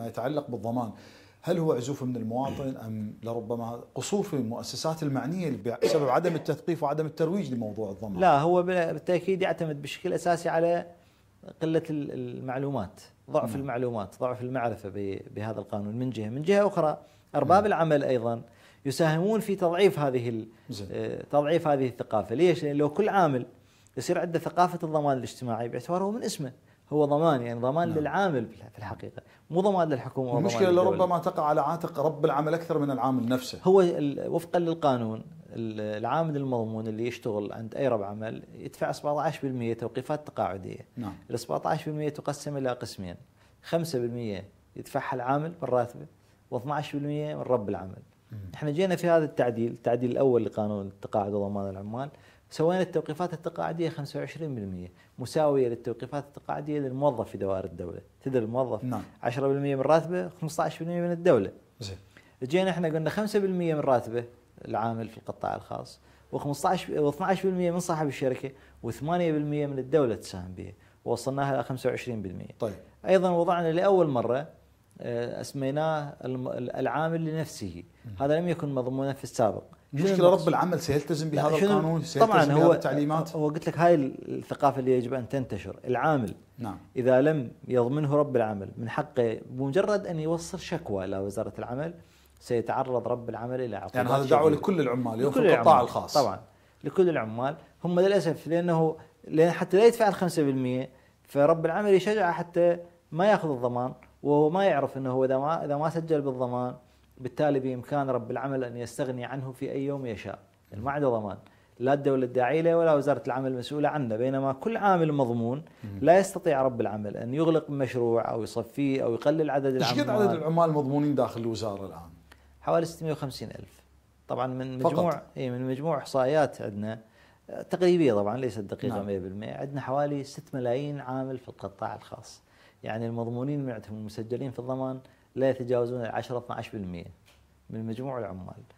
ما يتعلق بالضمان هل هو عزوف من المواطن أم لربما قصور في المؤسسات المعنية بسبب عدم التثقيف وعدم الترويج لموضوع الضمان لا هو بالتأكيد يعتمد بشكل أساسي على قلة المعلومات ضعف مم. نعم. المعلومات ضعف المعرفة بهذا القانون من جهة من جهة أخرى أرباب مم. نعم. العمل أيضا يساهمون في تضعيف هذه آه، تضعيف هذه الثقافة ليش؟ لأن لو كل عامل يصير عنده ثقافة الضمان الاجتماعي باعتباره من اسمه هو ضمان يعني ضمان نعم. للعامل في الحقيقه مو ضمان للحكومه المشكله لربما تقع على عاتق رب العمل اكثر من العامل نفسه هو وفقا للقانون العامل المضمون اللي يشتغل عند اي رب عمل يدفع 17% توقيفات تقاعديه نعم ال 17% تقسم الى قسمين 5% يدفعها العامل من راتبه و12% من رب العمل احنا جينا في هذا التعديل التعديل الاول لقانون التقاعد وضمان العمال سوينا التوقيفات التقاعدية 25% مساوية للتوقيفات التقاعدية للموظف في دوائر الدولة تدري الموظف نعم. 10% من راتبه 15% من الدولة زين جينا احنا قلنا 5% من راتبه العامل في القطاع الخاص و15 و12% من صاحب الشركة و8% من الدولة تساهم بها ووصلناها إلى 25% طيب أيضا وضعنا لأول مرة آه، اسميناه العامل لنفسه هذا لم يكن مضمونا في السابق المشكله رب العمل سيلتزم بهذا القانون سيلتزم طبعا هو التعليمات هو قلت لك هاي الثقافه اللي يجب ان تنتشر العامل نعم اذا لم يضمنه رب العمل من حقه بمجرد ان يوصل شكوى الى وزاره العمل سيتعرض رب العمل الى عقوبات يعني هذا دعوه لكل العمال لكل القطاع الخاص طبعا لكل العمال هم للاسف لانه لأن حتى لا يدفع ال 5% فرب العمل يشجعه حتى ما ياخذ الضمان وهو ما يعرف انه هو اذا ما اذا ما سجل بالضمان بالتالي بامكان رب العمل ان يستغني عنه في اي يوم يشاء، يعني ما عنده ضمان، لا الدوله الداعيه له ولا وزاره العمل مسؤوله عنه، بينما كل عامل مضمون لا يستطيع رب العمل ان يغلق مشروع او يصفيه او يقلل عدد العمال. ايش قد عدد العمال المضمونين داخل الوزاره الان؟ حوالي 650 ألف طبعا من مجموع فقط. إيه، من مجموع احصائيات عندنا تقريبيه طبعا ليست دقيقه نعم. 100% عندنا حوالي 6 ملايين عامل في القطاع الخاص يعني المضمونين معتهم المسجلين في الضمان لا يتجاوزون 10 12% من مجموع العمال